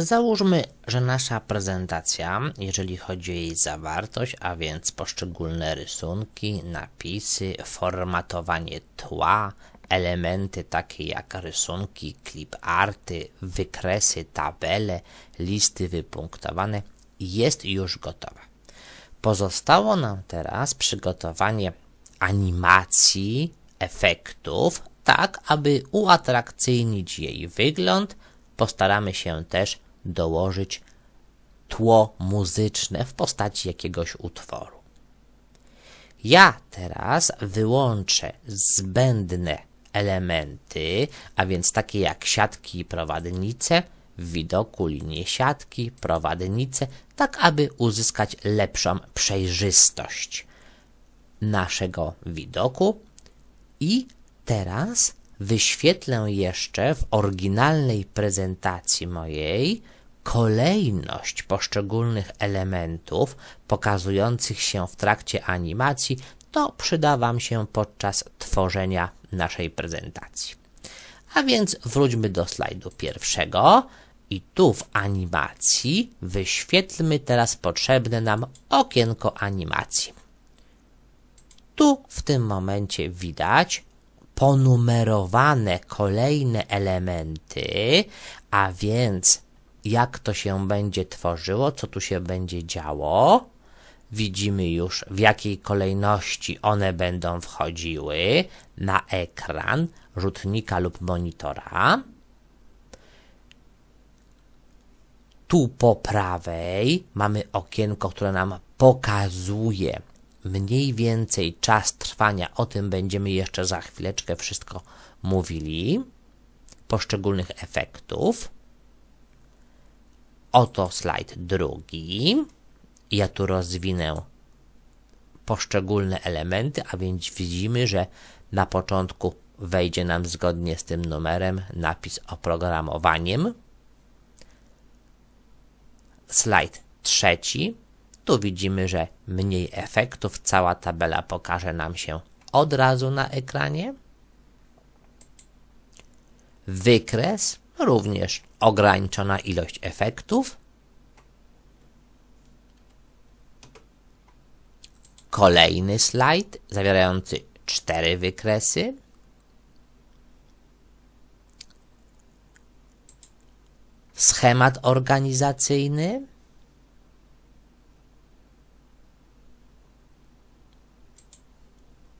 Załóżmy, że nasza prezentacja, jeżeli chodzi o jej zawartość, a więc poszczególne rysunki, napisy, formatowanie tła, elementy takie jak rysunki, clip arty, wykresy, tabele, listy wypunktowane, jest już gotowa. Pozostało nam teraz przygotowanie animacji, efektów, tak aby uatrakcyjnić jej wygląd. Postaramy się też dołożyć tło muzyczne w postaci jakiegoś utworu. Ja teraz wyłączę zbędne elementy, a więc takie jak siatki i prowadnice, w widoku linie siatki, prowadnice, tak aby uzyskać lepszą przejrzystość naszego widoku. I teraz wyświetlę jeszcze w oryginalnej prezentacji mojej kolejność poszczególnych elementów pokazujących się w trakcie animacji, to przyda Wam się podczas tworzenia naszej prezentacji. A więc wróćmy do slajdu pierwszego i tu w animacji wyświetlmy teraz potrzebne nam okienko animacji. Tu w tym momencie widać ponumerowane kolejne elementy, a więc jak to się będzie tworzyło, co tu się będzie działo. Widzimy już, w jakiej kolejności one będą wchodziły na ekran rzutnika lub monitora. Tu po prawej mamy okienko, które nam pokazuje mniej więcej czas trwania. O tym będziemy jeszcze za chwileczkę wszystko mówili. Poszczególnych efektów. Oto slajd drugi. Ja tu rozwinę poszczególne elementy, a więc widzimy, że na początku wejdzie nam zgodnie z tym numerem napis oprogramowaniem. Slajd trzeci. Tu widzimy, że mniej efektów. Cała tabela pokaże nam się od razu na ekranie. Wykres również ograniczona ilość efektów, kolejny slajd zawierający cztery wykresy, schemat organizacyjny,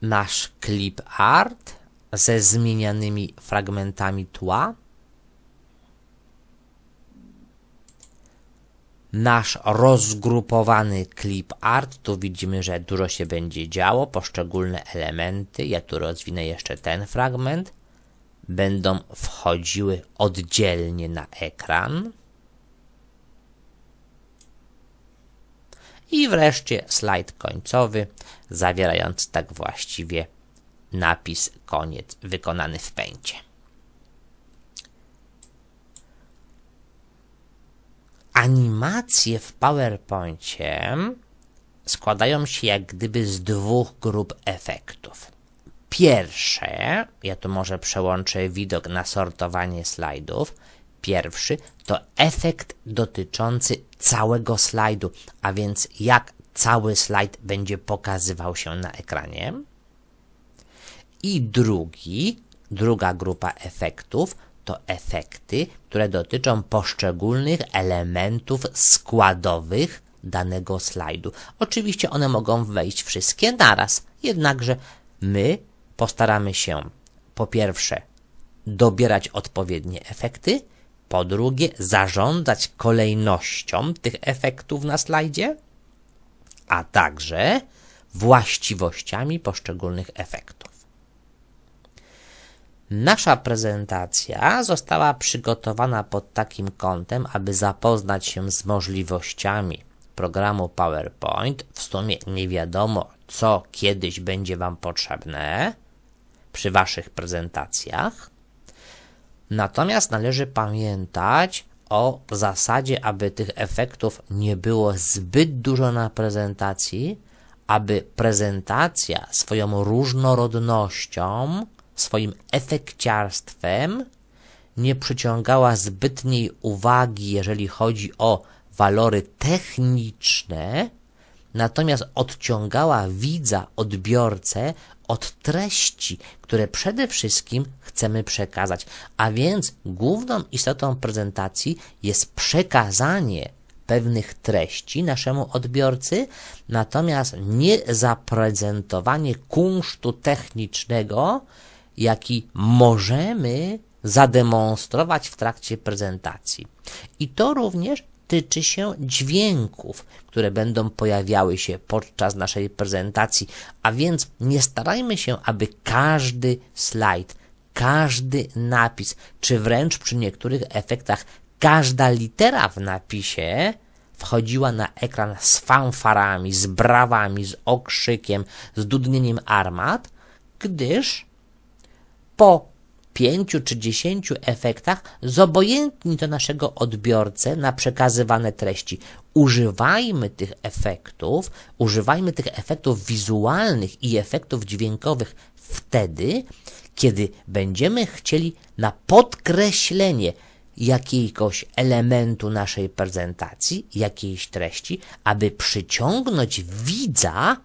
nasz clip art ze zmienianymi fragmentami tła, nasz rozgrupowany clip art. Tu widzimy, że dużo się będzie działo, poszczególne elementy. Ja tu rozwinę jeszcze ten fragment. Będą wchodziły oddzielnie na ekran. I wreszcie slajd końcowy, zawierający tak właściwie napis koniec wykonany w pęcie. animacje w PowerPoincie składają się jak gdyby z dwóch grup efektów. Pierwsze, ja tu może przełączę widok na sortowanie slajdów. Pierwszy to efekt dotyczący całego slajdu, a więc jak cały slajd będzie pokazywał się na ekranie. I drugi, druga grupa efektów to efekty, które dotyczą poszczególnych elementów składowych danego slajdu. Oczywiście one mogą wejść wszystkie naraz, jednakże my postaramy się po pierwsze dobierać odpowiednie efekty, po drugie zarządzać kolejnością tych efektów na slajdzie, a także właściwościami poszczególnych efektów. Nasza prezentacja została przygotowana pod takim kątem, aby zapoznać się z możliwościami programu PowerPoint. W sumie nie wiadomo, co kiedyś będzie Wam potrzebne przy Waszych prezentacjach. Natomiast należy pamiętać o zasadzie, aby tych efektów nie było zbyt dużo na prezentacji, aby prezentacja swoją różnorodnością swoim efekciarstwem nie przyciągała zbytniej uwagi, jeżeli chodzi o walory techniczne, natomiast odciągała widza, odbiorcę od treści, które przede wszystkim chcemy przekazać. A więc główną istotą prezentacji jest przekazanie pewnych treści naszemu odbiorcy, natomiast nie zaprezentowanie kunsztu technicznego, jaki możemy zademonstrować w trakcie prezentacji. I to również tyczy się dźwięków, które będą pojawiały się podczas naszej prezentacji, a więc nie starajmy się, aby każdy slajd, każdy napis, czy wręcz przy niektórych efektach każda litera w napisie wchodziła na ekran z fanfarami, z brawami, z okrzykiem, z dudnieniem armat, gdyż po pięciu czy dziesięciu efektach zobojętni do naszego odbiorcy na przekazywane treści. Używajmy tych efektów, używajmy tych efektów wizualnych i efektów dźwiękowych wtedy, kiedy będziemy chcieli na podkreślenie jakiegoś elementu naszej prezentacji, jakiejś treści, aby przyciągnąć widza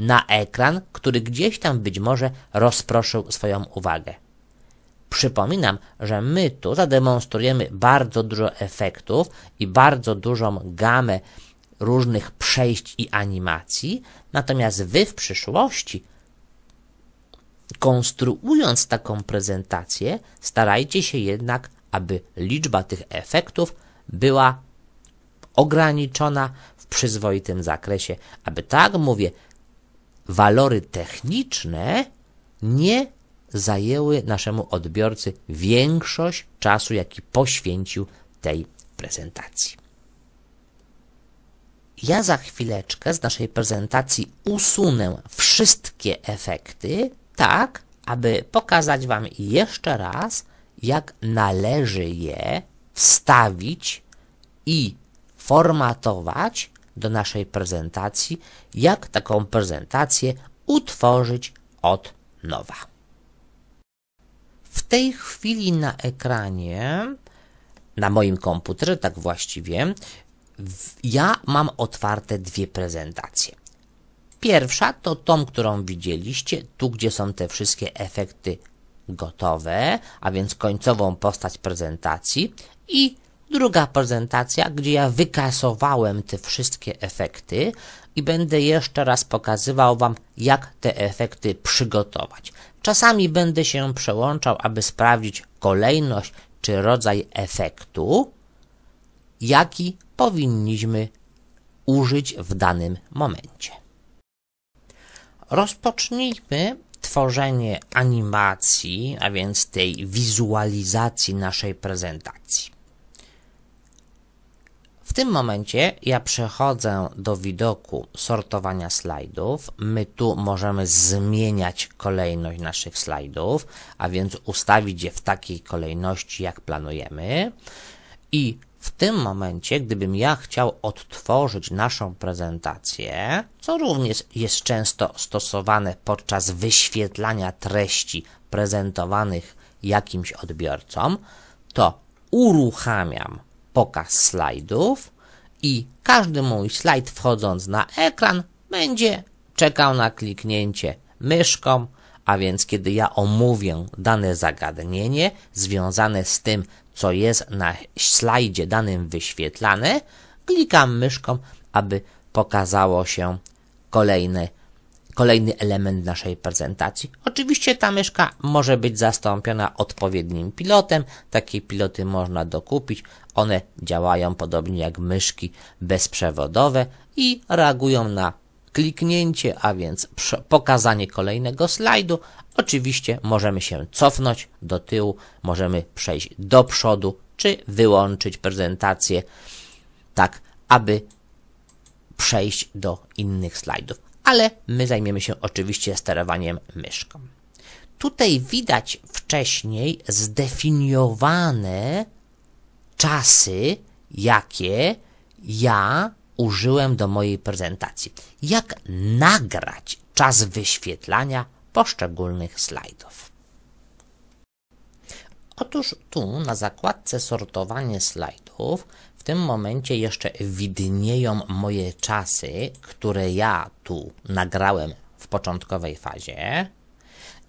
na ekran, który gdzieś tam być może rozproszył swoją uwagę. Przypominam, że my tu zademonstrujemy bardzo dużo efektów i bardzo dużą gamę różnych przejść i animacji, natomiast wy w przyszłości, konstruując taką prezentację, starajcie się jednak, aby liczba tych efektów była ograniczona w przyzwoitym zakresie, aby tak mówię, walory techniczne nie zajęły naszemu odbiorcy większość czasu, jaki poświęcił tej prezentacji. Ja za chwileczkę z naszej prezentacji usunę wszystkie efekty, tak aby pokazać Wam jeszcze raz, jak należy je wstawić i formatować do naszej prezentacji, jak taką prezentację utworzyć od nowa. W tej chwili na ekranie, na moim komputerze, tak właściwie, ja mam otwarte dwie prezentacje. Pierwsza to tą, którą widzieliście, tu gdzie są te wszystkie efekty gotowe, a więc końcową postać prezentacji i druga prezentacja, gdzie ja wykasowałem te wszystkie efekty i będę jeszcze raz pokazywał Wam, jak te efekty przygotować. Czasami będę się przełączał, aby sprawdzić kolejność czy rodzaj efektu, jaki powinniśmy użyć w danym momencie. Rozpocznijmy tworzenie animacji, a więc tej wizualizacji naszej prezentacji. W tym momencie ja przechodzę do widoku sortowania slajdów. My tu możemy zmieniać kolejność naszych slajdów, a więc ustawić je w takiej kolejności, jak planujemy. I w tym momencie, gdybym ja chciał odtworzyć naszą prezentację, co również jest często stosowane podczas wyświetlania treści prezentowanych jakimś odbiorcom, to uruchamiam pokaz slajdów i każdy mój slajd wchodząc na ekran będzie czekał na kliknięcie myszką, a więc kiedy ja omówię dane zagadnienie związane z tym, co jest na slajdzie danym wyświetlane, klikam myszką, aby pokazało się kolejne Kolejny element naszej prezentacji. Oczywiście ta myszka może być zastąpiona odpowiednim pilotem. Takie piloty można dokupić. One działają podobnie jak myszki bezprzewodowe i reagują na kliknięcie, a więc pokazanie kolejnego slajdu. Oczywiście możemy się cofnąć do tyłu, możemy przejść do przodu, czy wyłączyć prezentację tak, aby przejść do innych slajdów ale my zajmiemy się oczywiście sterowaniem myszką. Tutaj widać wcześniej zdefiniowane czasy, jakie ja użyłem do mojej prezentacji. Jak nagrać czas wyświetlania poszczególnych slajdów. Otóż tu na zakładce sortowanie slajdów w tym momencie jeszcze widnieją moje czasy, które ja tu nagrałem w początkowej fazie.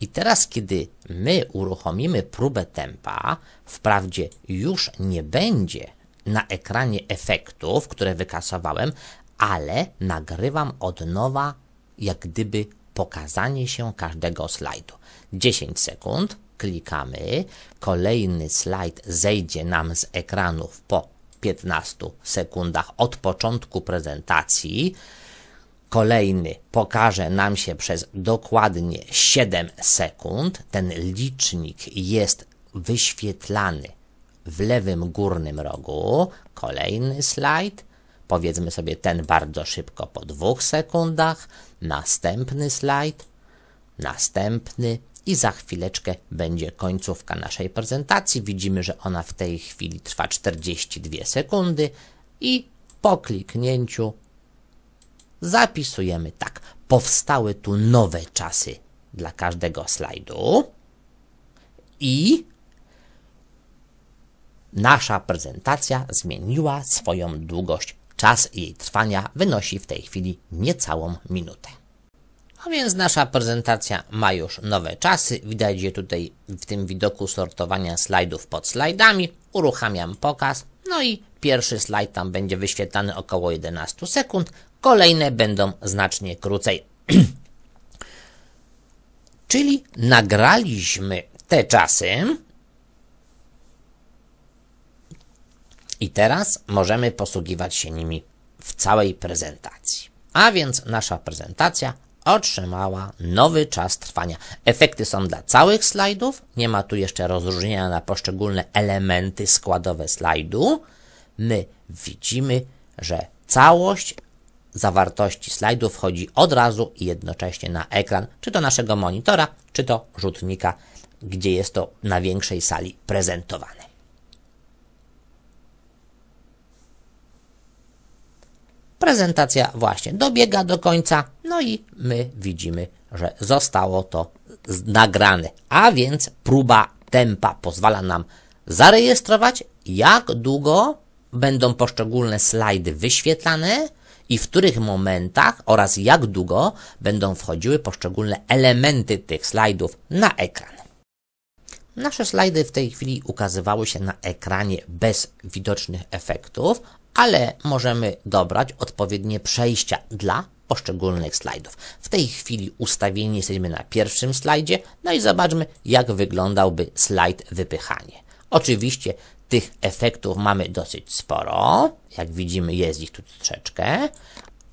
I teraz, kiedy my uruchomimy próbę tempa, wprawdzie już nie będzie na ekranie efektów, które wykasowałem, ale nagrywam od nowa, jak gdyby pokazanie się każdego slajdu. 10 sekund, klikamy, kolejny slajd zejdzie nam z ekranów po 15 sekundach od początku prezentacji. Kolejny pokaże nam się przez dokładnie 7 sekund. Ten licznik jest wyświetlany w lewym górnym rogu. Kolejny slajd. Powiedzmy sobie ten bardzo szybko po dwóch sekundach. Następny slajd. Następny i za chwileczkę będzie końcówka naszej prezentacji. Widzimy, że ona w tej chwili trwa 42 sekundy i po kliknięciu zapisujemy tak. Powstały tu nowe czasy dla każdego slajdu i nasza prezentacja zmieniła swoją długość. Czas jej trwania wynosi w tej chwili niecałą minutę. A więc nasza prezentacja ma już nowe czasy. Widać je tutaj w tym widoku sortowania slajdów pod slajdami. Uruchamiam pokaz. No i pierwszy slajd tam będzie wyświetlany około 11 sekund. Kolejne będą znacznie krócej. Czyli nagraliśmy te czasy. I teraz możemy posługiwać się nimi w całej prezentacji. A więc nasza prezentacja otrzymała nowy czas trwania. Efekty są dla całych slajdów, nie ma tu jeszcze rozróżnienia na poszczególne elementy składowe slajdu. My widzimy, że całość zawartości slajdu wchodzi od razu i jednocześnie na ekran, czy to naszego monitora, czy to rzutnika, gdzie jest to na większej sali prezentowane. Prezentacja właśnie dobiega do końca. No i my widzimy, że zostało to nagrane, a więc próba tempa pozwala nam zarejestrować, jak długo będą poszczególne slajdy wyświetlane i w których momentach oraz jak długo będą wchodziły poszczególne elementy tych slajdów na ekran. Nasze slajdy w tej chwili ukazywały się na ekranie bez widocznych efektów, ale możemy dobrać odpowiednie przejścia dla poszczególnych slajdów. W tej chwili ustawieni jesteśmy na pierwszym slajdzie, no i zobaczmy jak wyglądałby slajd wypychanie. Oczywiście tych efektów mamy dosyć sporo, jak widzimy jest ich tu troszeczkę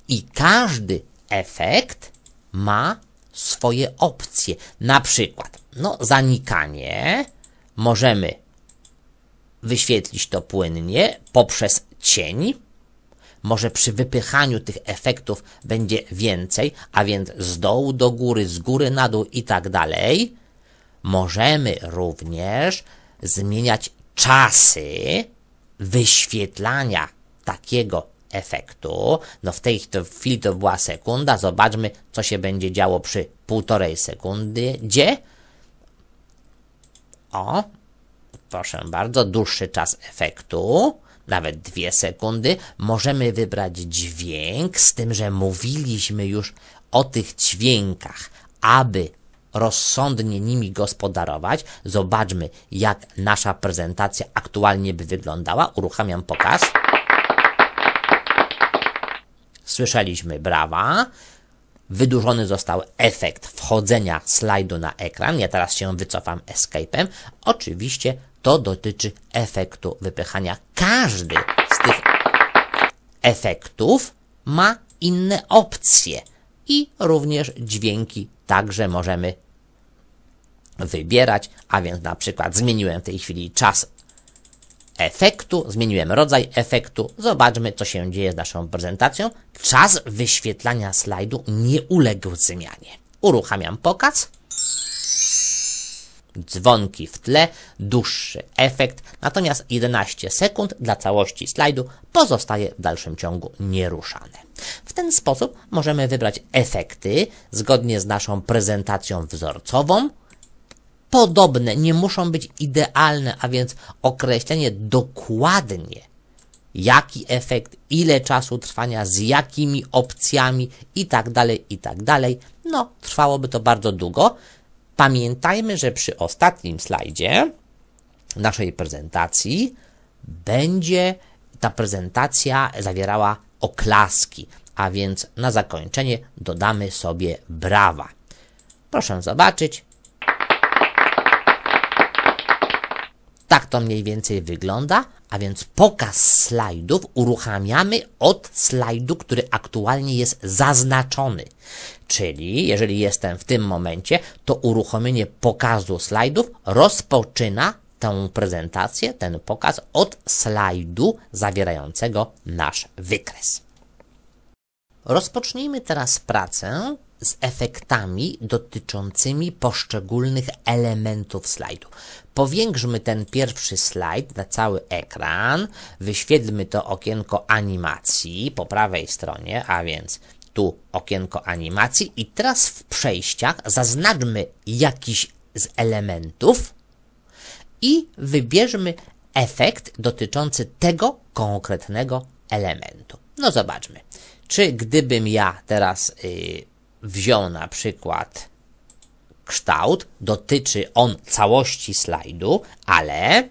i każdy efekt ma swoje opcje, na przykład no, zanikanie możemy wyświetlić to płynnie poprzez cień. Może przy wypychaniu tych efektów będzie więcej, a więc z dołu do góry, z góry na dół i tak dalej. Możemy również zmieniać czasy wyświetlania takiego efektu. No w tej chwili to była sekunda. Zobaczmy, co się będzie działo przy półtorej sekundy. Gdzie? O, proszę bardzo, dłuższy czas efektu nawet dwie sekundy, możemy wybrać dźwięk, z tym, że mówiliśmy już o tych dźwiękach, aby rozsądnie nimi gospodarować. Zobaczmy, jak nasza prezentacja aktualnie by wyglądała. Uruchamiam pokaz. Słyszeliśmy brawa. Wydłużony został efekt wchodzenia slajdu na ekran. Ja teraz się wycofam escape'em. Oczywiście to dotyczy efektu wypychania. Każdy z tych efektów ma inne opcje i również dźwięki także możemy wybierać, a więc na przykład zmieniłem w tej chwili czas efektu, zmieniłem rodzaj efektu. Zobaczmy, co się dzieje z naszą prezentacją. Czas wyświetlania slajdu nie uległ zmianie. Uruchamiam pokaz. Dzwonki w tle, dłuższy efekt, natomiast 11 sekund dla całości slajdu pozostaje w dalszym ciągu nieruszane. W ten sposób możemy wybrać efekty zgodnie z naszą prezentacją wzorcową, podobne, nie muszą być idealne, a więc określenie dokładnie, jaki efekt, ile czasu trwania, z jakimi opcjami i tak dalej, i tak dalej. No, trwałoby to bardzo długo. Pamiętajmy, że przy ostatnim slajdzie naszej prezentacji będzie ta prezentacja zawierała oklaski, a więc na zakończenie dodamy sobie brawa. Proszę zobaczyć, Tak to mniej więcej wygląda, a więc pokaz slajdów uruchamiamy od slajdu, który aktualnie jest zaznaczony. Czyli jeżeli jestem w tym momencie, to uruchomienie pokazu slajdów rozpoczyna tę prezentację, ten pokaz od slajdu zawierającego nasz wykres. Rozpocznijmy teraz pracę z efektami dotyczącymi poszczególnych elementów slajdu. Powiększmy ten pierwszy slajd na cały ekran, wyświetlmy to okienko animacji po prawej stronie, a więc tu okienko animacji i teraz w przejściach zaznaczmy jakiś z elementów i wybierzmy efekt dotyczący tego konkretnego elementu. No zobaczmy, czy gdybym ja teraz yy, wziął na przykład kształt, dotyczy on całości slajdu, ale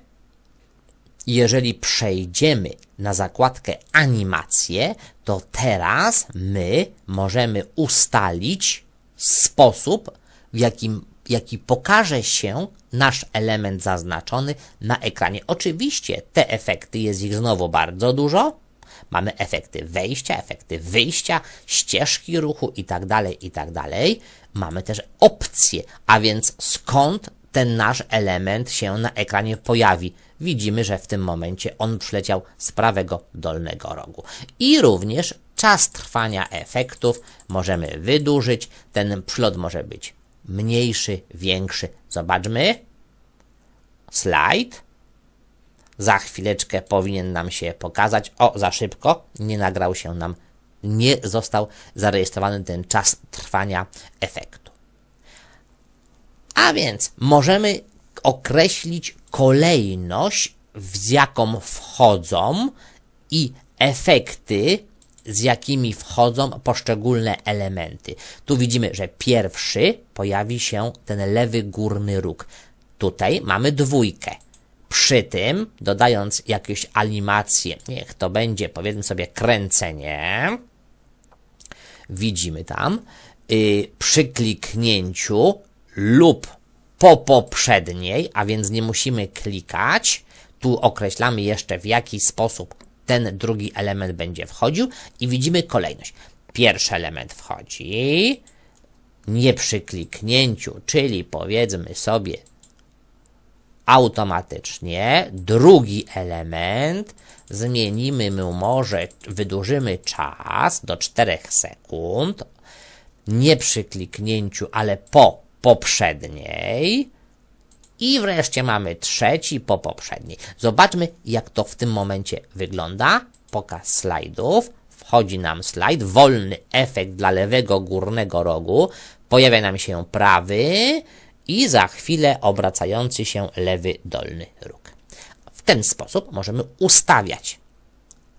jeżeli przejdziemy na zakładkę animacje, to teraz my możemy ustalić sposób, w jakim jaki pokaże się nasz element zaznaczony na ekranie. Oczywiście te efekty, jest ich znowu bardzo dużo, Mamy efekty wejścia, efekty wyjścia, ścieżki ruchu itd., tak itd. Tak Mamy też opcje, a więc skąd ten nasz element się na ekranie pojawi. Widzimy, że w tym momencie on przyleciał z prawego dolnego rogu. I również czas trwania efektów możemy wydłużyć. Ten przylot może być mniejszy, większy. Zobaczmy. slide za chwileczkę powinien nam się pokazać. O, za szybko, nie nagrał się nam, nie został zarejestrowany ten czas trwania efektu. A więc możemy określić kolejność, z jaką wchodzą i efekty, z jakimi wchodzą poszczególne elementy. Tu widzimy, że pierwszy pojawi się ten lewy górny róg. Tutaj mamy dwójkę. Przy tym, dodając jakieś animacje, niech to będzie, powiedzmy sobie, kręcenie, widzimy tam, y, przy kliknięciu lub po poprzedniej, a więc nie musimy klikać, tu określamy jeszcze w jaki sposób ten drugi element będzie wchodził i widzimy kolejność. Pierwszy element wchodzi, nie przy kliknięciu, czyli powiedzmy sobie automatycznie. Drugi element zmienimy mu może, wydłużymy czas do 4 sekund, nie przy kliknięciu, ale po poprzedniej. I wreszcie mamy trzeci po poprzedniej. Zobaczmy, jak to w tym momencie wygląda. Pokaz slajdów. Wchodzi nam slajd, wolny efekt dla lewego górnego rogu. Pojawia nam się prawy, i za chwilę obracający się lewy dolny róg. W ten sposób możemy ustawiać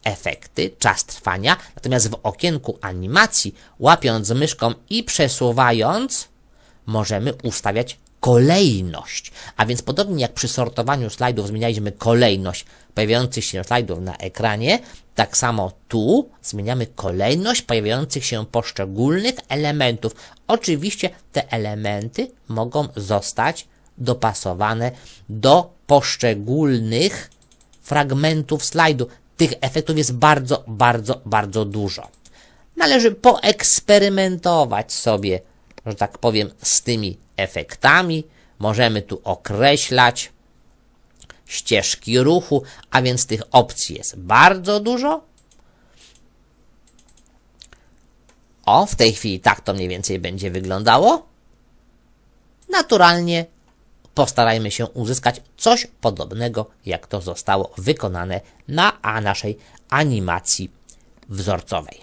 efekty, czas trwania, natomiast w okienku animacji, łapiąc myszką i przesuwając, możemy ustawiać kolejność. A więc podobnie jak przy sortowaniu slajdów zmienialiśmy kolejność pojawiających się slajdów na ekranie, tak samo tu zmieniamy kolejność pojawiających się poszczególnych elementów. Oczywiście te elementy mogą zostać dopasowane do poszczególnych fragmentów slajdu. Tych efektów jest bardzo, bardzo, bardzo dużo. Należy poeksperymentować sobie że tak powiem, z tymi efektami. Możemy tu określać ścieżki ruchu, a więc tych opcji jest bardzo dużo. O, w tej chwili tak to mniej więcej będzie wyglądało. Naturalnie postarajmy się uzyskać coś podobnego, jak to zostało wykonane na a naszej animacji wzorcowej.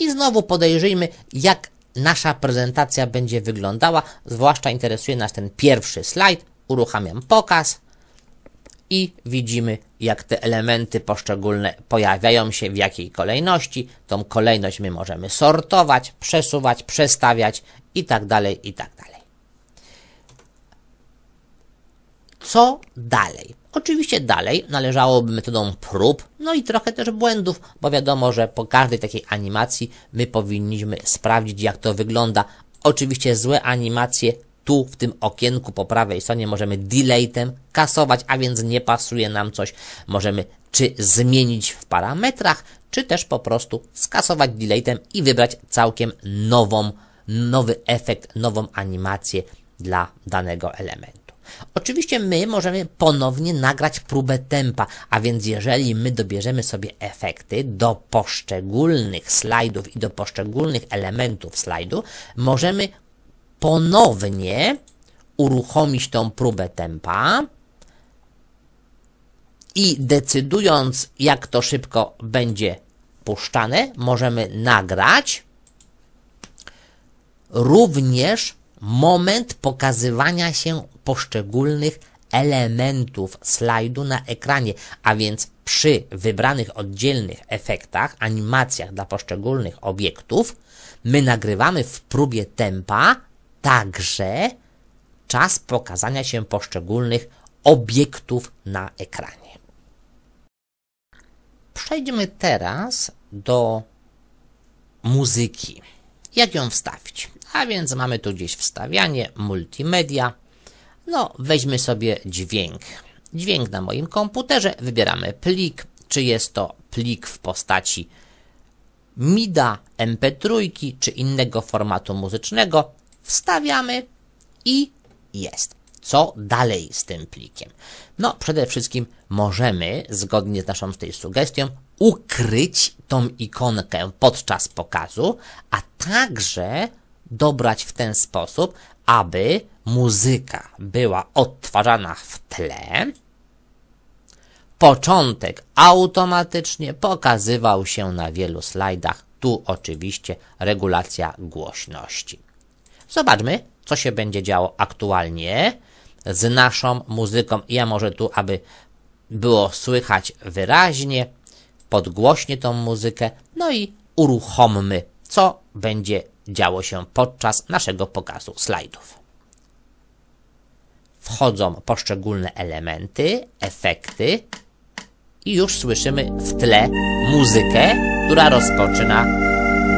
I znowu podejrzyjmy, jak nasza prezentacja będzie wyglądała. Zwłaszcza interesuje nas ten pierwszy slajd. Uruchamiam pokaz i widzimy, jak te elementy poszczególne pojawiają się, w jakiej kolejności. Tą kolejność my możemy sortować, przesuwać, przestawiać i tak dalej, i tak dalej. co dalej? Oczywiście dalej należałoby metodą prób, no i trochę też błędów, bo wiadomo, że po każdej takiej animacji my powinniśmy sprawdzić jak to wygląda. Oczywiście złe animacje tu w tym okienku po prawej stronie możemy delaytem kasować, a więc nie pasuje nam coś. Możemy czy zmienić w parametrach, czy też po prostu skasować delaytem i wybrać całkiem nową, nowy efekt, nową animację dla danego elementu. Oczywiście my możemy ponownie nagrać próbę tempa, a więc jeżeli my dobierzemy sobie efekty do poszczególnych slajdów i do poszczególnych elementów slajdu, możemy ponownie uruchomić tą próbę tempa i decydując jak to szybko będzie puszczane, możemy nagrać również moment pokazywania się poszczególnych elementów slajdu na ekranie, a więc przy wybranych oddzielnych efektach, animacjach dla poszczególnych obiektów, my nagrywamy w próbie tempa także czas pokazania się poszczególnych obiektów na ekranie. Przejdźmy teraz do muzyki jak ją wstawić. A więc mamy tu gdzieś wstawianie, multimedia. No, weźmy sobie dźwięk. Dźwięk na moim komputerze, wybieramy plik, czy jest to plik w postaci MIDA, MP3 czy innego formatu muzycznego. Wstawiamy i jest. Co dalej z tym plikiem? No, przede wszystkim możemy, zgodnie z naszą tej sugestią, ukryć tą ikonkę podczas pokazu, a także dobrać w ten sposób, aby muzyka była odtwarzana w tle, początek automatycznie pokazywał się na wielu slajdach, tu oczywiście regulacja głośności. Zobaczmy, co się będzie działo aktualnie z naszą muzyką. Ja może tu, aby było słychać wyraźnie, podgłośnie tą muzykę, no i uruchommy co będzie działo się podczas naszego pokazu slajdów. Wchodzą poszczególne elementy, efekty i już słyszymy w tle muzykę, która rozpoczyna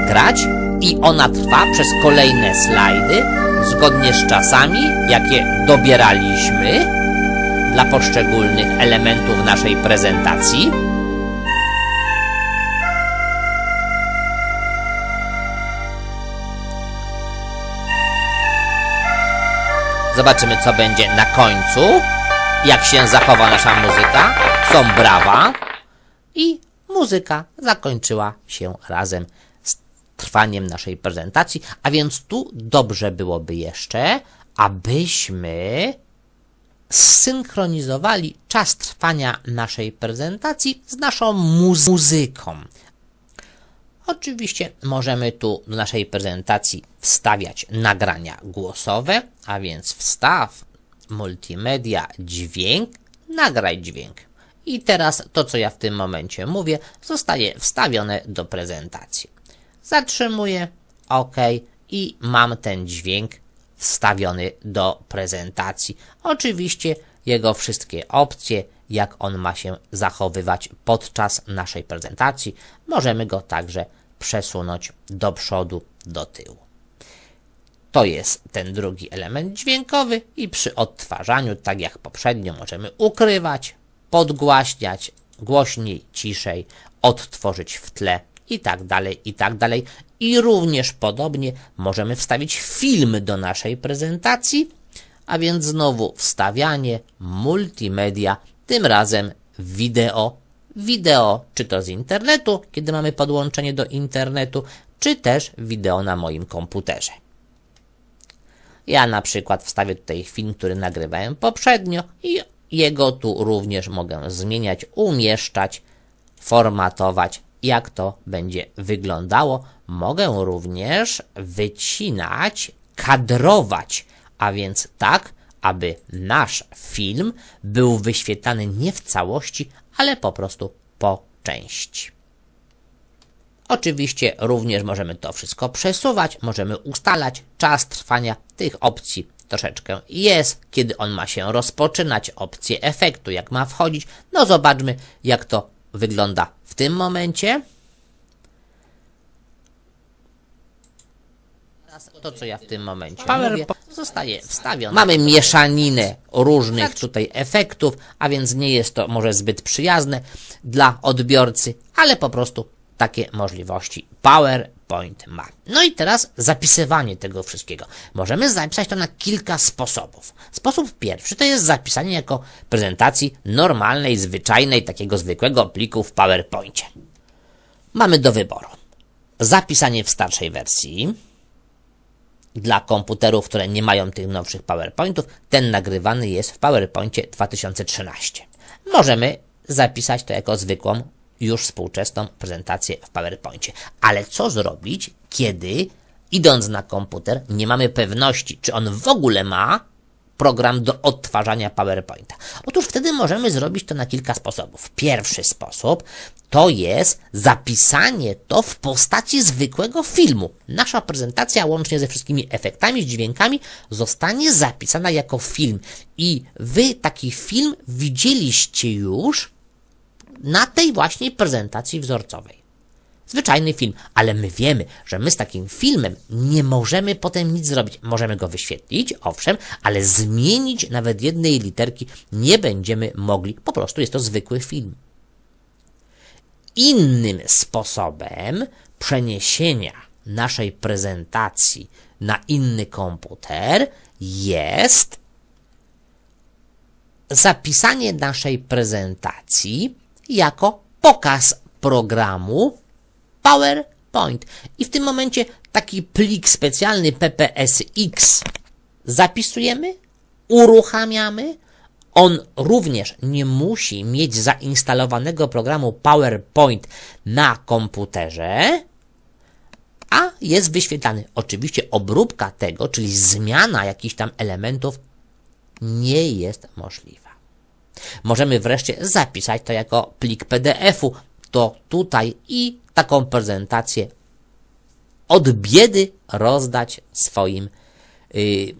grać i ona trwa przez kolejne slajdy zgodnie z czasami, jakie dobieraliśmy dla poszczególnych elementów naszej prezentacji. Zobaczymy, co będzie na końcu. Jak się zachowa nasza muzyka. Są brawa. I muzyka zakończyła się razem z trwaniem naszej prezentacji. A więc tu dobrze byłoby jeszcze, abyśmy zsynchronizowali czas trwania naszej prezentacji z naszą muzyką. Oczywiście możemy tu do naszej prezentacji wstawiać nagrania głosowe, a więc wstaw multimedia dźwięk, nagraj dźwięk. I teraz to, co ja w tym momencie mówię, zostaje wstawione do prezentacji. Zatrzymuję, OK i mam ten dźwięk wstawiony do prezentacji. Oczywiście jego wszystkie opcje, jak on ma się zachowywać podczas naszej prezentacji, możemy go także przesunąć do przodu, do tyłu. To jest ten drugi element dźwiękowy i przy odtwarzaniu, tak jak poprzednio, możemy ukrywać, podgłaśniać, głośniej, ciszej, odtworzyć w tle i tak dalej, i tak dalej. I również podobnie możemy wstawić film do naszej prezentacji, a więc znowu wstawianie multimedia, tym razem wideo wideo, czy to z internetu, kiedy mamy podłączenie do internetu, czy też wideo na moim komputerze. Ja na przykład wstawię tutaj film, który nagrywałem poprzednio i jego tu również mogę zmieniać, umieszczać, formatować, jak to będzie wyglądało. Mogę również wycinać, kadrować, a więc tak, aby nasz film był wyświetlany nie w całości, ale po prostu po części. Oczywiście również możemy to wszystko przesuwać, możemy ustalać czas trwania tych opcji troszeczkę jest, kiedy on ma się rozpoczynać, opcję efektu, jak ma wchodzić. No zobaczmy, jak to wygląda w tym momencie. to, co ja w tym momencie mówię, zostaje wstawione. Mamy mieszaninę różnych tak. tutaj efektów, a więc nie jest to może zbyt przyjazne dla odbiorcy, ale po prostu takie możliwości PowerPoint ma. No i teraz zapisywanie tego wszystkiego. Możemy zapisać to na kilka sposobów. Sposób pierwszy to jest zapisanie jako prezentacji normalnej, zwyczajnej, takiego zwykłego pliku w PowerPoincie. Mamy do wyboru zapisanie w starszej wersji, dla komputerów, które nie mają tych nowszych PowerPointów, ten nagrywany jest w PowerPointie 2013. Możemy zapisać to jako zwykłą, już współczesną prezentację w PowerPointie. Ale co zrobić, kiedy idąc na komputer nie mamy pewności, czy on w ogóle ma program do odtwarzania PowerPointa? Otóż wtedy możemy zrobić to na kilka sposobów. Pierwszy sposób to jest zapisanie to w postaci zwykłego filmu. Nasza prezentacja łącznie ze wszystkimi efektami, dźwiękami zostanie zapisana jako film i wy taki film widzieliście już na tej właśnie prezentacji wzorcowej. Zwyczajny film, ale my wiemy, że my z takim filmem nie możemy potem nic zrobić. Możemy go wyświetlić, owszem, ale zmienić nawet jednej literki nie będziemy mogli. Po prostu jest to zwykły film. Innym sposobem przeniesienia naszej prezentacji na inny komputer jest zapisanie naszej prezentacji jako pokaz programu PowerPoint. I w tym momencie taki plik specjalny PPSX zapisujemy, uruchamiamy. On również nie musi mieć zainstalowanego programu PowerPoint na komputerze, a jest wyświetlany. Oczywiście obróbka tego, czyli zmiana jakichś tam elementów nie jest możliwa. Możemy wreszcie zapisać to jako plik PDF-u to tutaj i taką prezentację od biedy rozdać swoim yy,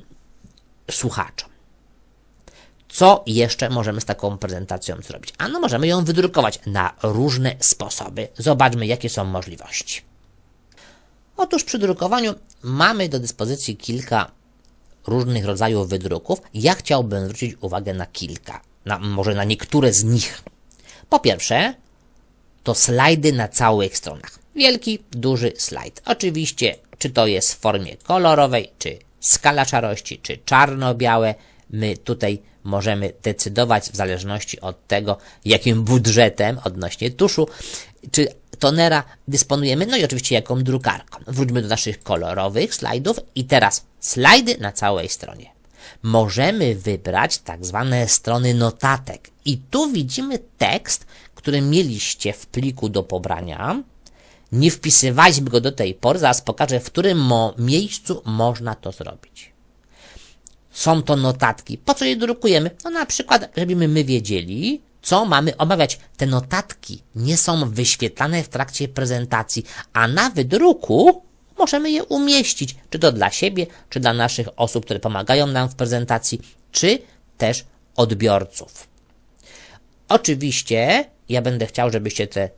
słuchaczom. Co jeszcze możemy z taką prezentacją zrobić? Ano, możemy ją wydrukować na różne sposoby. Zobaczmy, jakie są możliwości. Otóż przy drukowaniu mamy do dyspozycji kilka różnych rodzajów wydruków. Ja chciałbym zwrócić uwagę na kilka, na, może na niektóre z nich. Po pierwsze, to slajdy na całych stronach. Wielki, duży slajd. Oczywiście, czy to jest w formie kolorowej, czy skala szarości, czy czarno-białe, my tutaj możemy decydować w zależności od tego, jakim budżetem odnośnie tuszu, czy tonera dysponujemy, no i oczywiście jaką drukarką. Wróćmy do naszych kolorowych slajdów i teraz slajdy na całej stronie możemy wybrać tak zwane strony notatek. I tu widzimy tekst, który mieliście w pliku do pobrania. Nie wpisywaliśmy go do tej pory, zaraz pokażę, w którym miejscu można to zrobić. Są to notatki. Po co je drukujemy? No na przykład, żebyśmy my wiedzieli, co mamy omawiać. Te notatki nie są wyświetlane w trakcie prezentacji, a na wydruku możemy je umieścić, czy to dla siebie, czy dla naszych osób, które pomagają nam w prezentacji, czy też odbiorców. Oczywiście ja będę chciał, żebyście te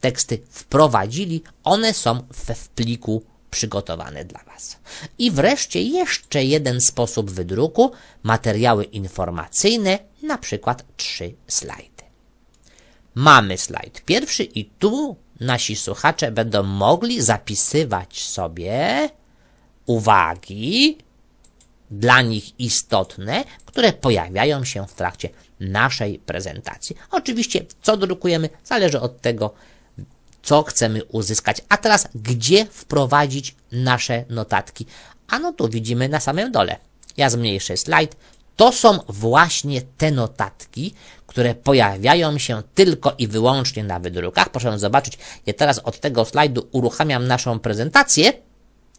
teksty wprowadzili. One są w pliku przygotowane dla Was. I wreszcie jeszcze jeden sposób wydruku, materiały informacyjne, na przykład trzy slajdy. Mamy slajd pierwszy i tu nasi słuchacze będą mogli zapisywać sobie uwagi dla nich istotne, które pojawiają się w trakcie naszej prezentacji. Oczywiście, co drukujemy, zależy od tego, co chcemy uzyskać. A teraz, gdzie wprowadzić nasze notatki? A no tu widzimy na samym dole. Ja zmniejszę slajd. To są właśnie te notatki, które pojawiają się tylko i wyłącznie na wydrukach. Proszę zobaczyć, ja teraz od tego slajdu uruchamiam naszą prezentację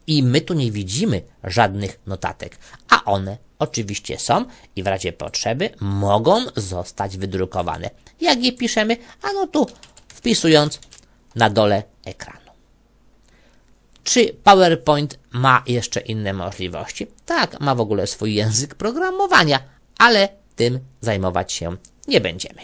i my tu nie widzimy żadnych notatek, a one oczywiście są i w razie potrzeby mogą zostać wydrukowane. Jak je piszemy? Ano tu wpisując na dole ekranu. Czy PowerPoint ma jeszcze inne możliwości? Tak, ma w ogóle swój język programowania, ale tym zajmować się nie będziemy.